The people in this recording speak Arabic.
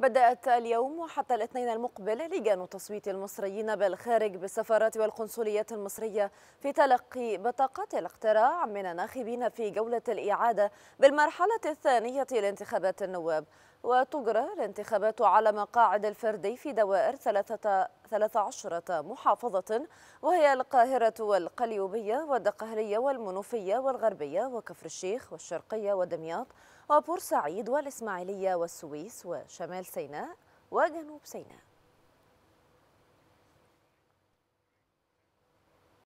بدأت اليوم وحتى الاثنين المقبل لجان تصويت المصريين بالخارج بالسفارات والقنصليات المصرية في تلقي بطاقة الاقتراع من الناخبين في جولة الإعادة بالمرحلة الثانية لانتخابات النواب وتجرى الانتخابات على مقاعد الفردي في دوائر 13 محافظة وهي القاهرة والقليوبية والدقهلية والمنوفية والغربية وكفر الشيخ والشرقية ودمياط وبورسعيد والإسماعيلية والسويس وشمال سيناء وجنوب سيناء